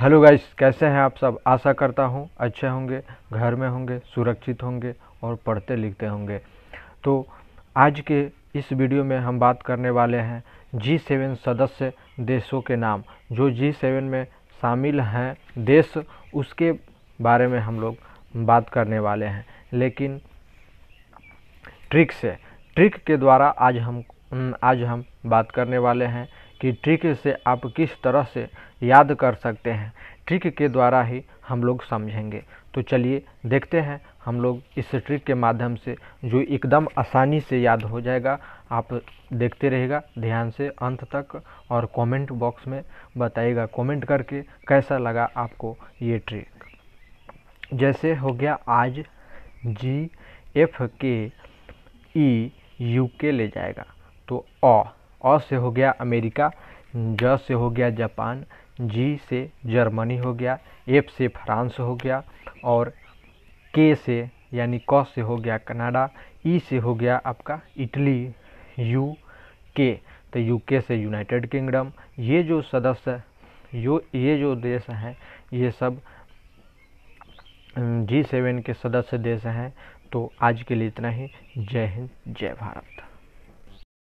hello guys कैसे हैं आप सब आशा करता हूं अच्छे होंगे घर में होंगे सुरक्षित होंगे और पढ़ते लिखते होंगे तो आज के इस वीडियो में हम बात करने वाले हैं जी सेवन सदस्य देशों के नाम जो जी सेवन में शामिल हैं देश उसके बारे में हम लोग बात करने वाले हैं लेकिन ट्रिक से ट्रिक के द्वारा आज हम आज हम बात करने वाले हैं कि ट्रिक से आप किस तरह से याद कर सकते हैं ट्रिक के द्वारा ही हम लोग समझेंगे तो चलिए देखते हैं हम लोग इस ट्रिक के माध्यम से जो एकदम आसानी से याद हो जाएगा आप देखते रहेगा ध्यान से अंत तक और कमेंट बॉक्स में बताइएगा कमेंट करके कैसा लगा आपको ये ट्रिक जैसे हो गया आज जी एफ के ई यू के ले जाएगा तो अ अ से हो गया अमेरिका ज से हो गया जापान जी से जर्मनी हो गया एफ से फ्रांस हो गया और के से यानी क से हो गया कनाडा ई से हो गया आपका इटली यू के तो यूके से यूनाइटेड किंगडम ये जो सदस्य यो ये जो देश हैं ये सब जी सेवन के सदस्य देश हैं तो आज के लिए इतना ही जय हिंद जय भारत